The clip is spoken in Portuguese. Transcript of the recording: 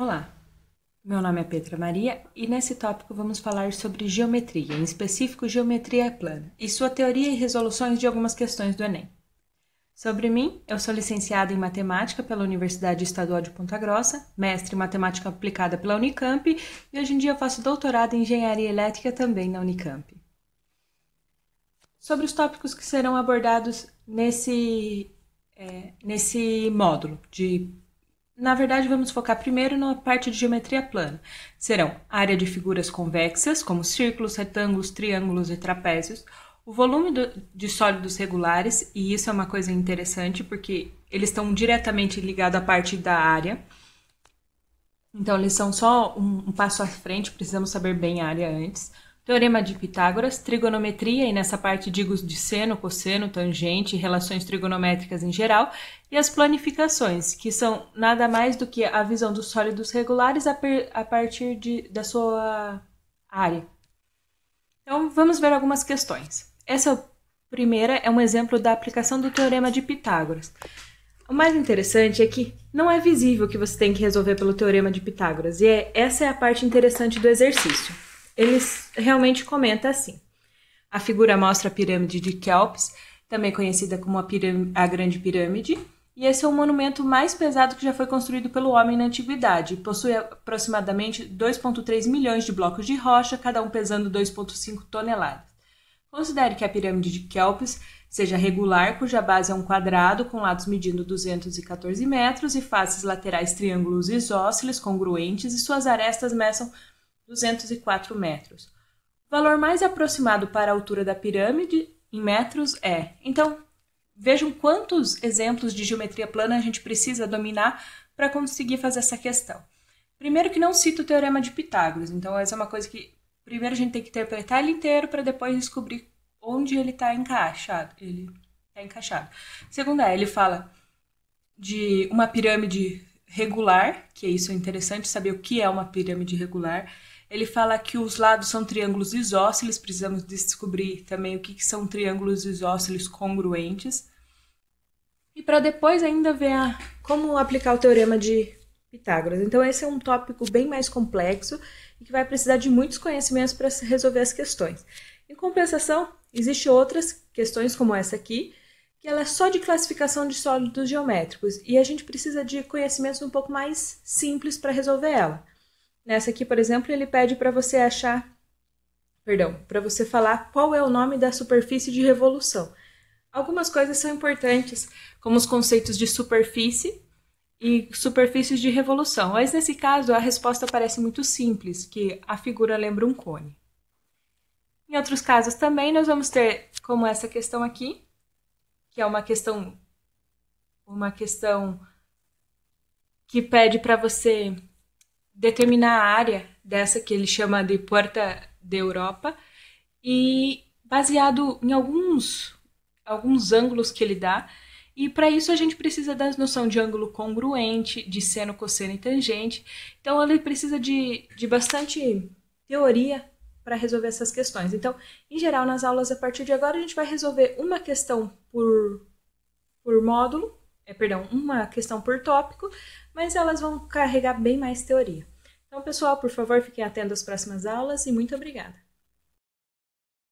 Olá, meu nome é Petra Maria e nesse tópico vamos falar sobre geometria, em específico geometria plana, e sua teoria e resoluções de algumas questões do Enem. Sobre mim, eu sou licenciada em Matemática pela Universidade Estadual de Ponta Grossa, mestre em Matemática Aplicada pela Unicamp e hoje em dia faço doutorado em Engenharia Elétrica também na Unicamp. Sobre os tópicos que serão abordados nesse, é, nesse módulo de na verdade, vamos focar primeiro na parte de geometria plana. Serão área de figuras convexas, como círculos, retângulos, triângulos e trapézios, o volume do, de sólidos regulares, e isso é uma coisa interessante porque eles estão diretamente ligados à parte da área. Então, eles são só um, um passo à frente, precisamos saber bem a área antes. Teorema de Pitágoras, trigonometria, e nessa parte digo de seno, cosseno, tangente, relações trigonométricas em geral, e as planificações, que são nada mais do que a visão dos sólidos regulares a, per, a partir de, da sua área. Então, vamos ver algumas questões. Essa primeira é um exemplo da aplicação do Teorema de Pitágoras. O mais interessante é que não é visível que você tem que resolver pelo Teorema de Pitágoras, e é, essa é a parte interessante do exercício. Ele realmente comenta assim. A figura mostra a pirâmide de Kelps, também conhecida como a, a Grande Pirâmide, e esse é o monumento mais pesado que já foi construído pelo homem na antiguidade. Possui aproximadamente 2,3 milhões de blocos de rocha, cada um pesando 2,5 toneladas. Considere que a pirâmide de Kelps seja regular, cuja base é um quadrado com lados medindo 214 metros e faces laterais triângulos isósceles congruentes e suas arestas meçam 204 metros. O valor mais aproximado para a altura da pirâmide em metros é, então, vejam quantos exemplos de geometria plana a gente precisa dominar para conseguir fazer essa questão. Primeiro que não cito o teorema de Pitágoras, então essa é uma coisa que primeiro a gente tem que interpretar ele inteiro para depois descobrir onde ele está encaixado. Ele está encaixado. Segundo é, ele fala de uma pirâmide regular, que é isso é interessante saber o que é uma pirâmide regular. Ele fala que os lados são triângulos isósceles, precisamos descobrir também o que, que são triângulos isósceles congruentes. E para depois ainda ver a... como aplicar o teorema de Pitágoras. Então, esse é um tópico bem mais complexo e que vai precisar de muitos conhecimentos para resolver as questões. Em compensação, existem outras questões como essa aqui, que ela é só de classificação de sólidos geométricos e a gente precisa de conhecimentos um pouco mais simples para resolver ela. Nessa aqui, por exemplo, ele pede para você achar, perdão, para você falar qual é o nome da superfície de revolução. Algumas coisas são importantes, como os conceitos de superfície e superfícies de revolução, mas nesse caso a resposta parece muito simples, que a figura lembra um cone. Em outros casos também nós vamos ter, como essa questão aqui, que é uma questão uma questão que pede para você determinar a área dessa que ele chama de Porta da Europa e baseado em alguns alguns ângulos que ele dá. E para isso a gente precisa da noção de ângulo congruente, de seno, cosseno e tangente. Então ele precisa de, de bastante teoria para resolver essas questões. Então, em geral, nas aulas a partir de agora, a gente vai resolver uma questão por, por módulo, é, perdão, uma questão por tópico, mas elas vão carregar bem mais teoria. Então, pessoal, por favor, fiquem atentos às próximas aulas e muito obrigada!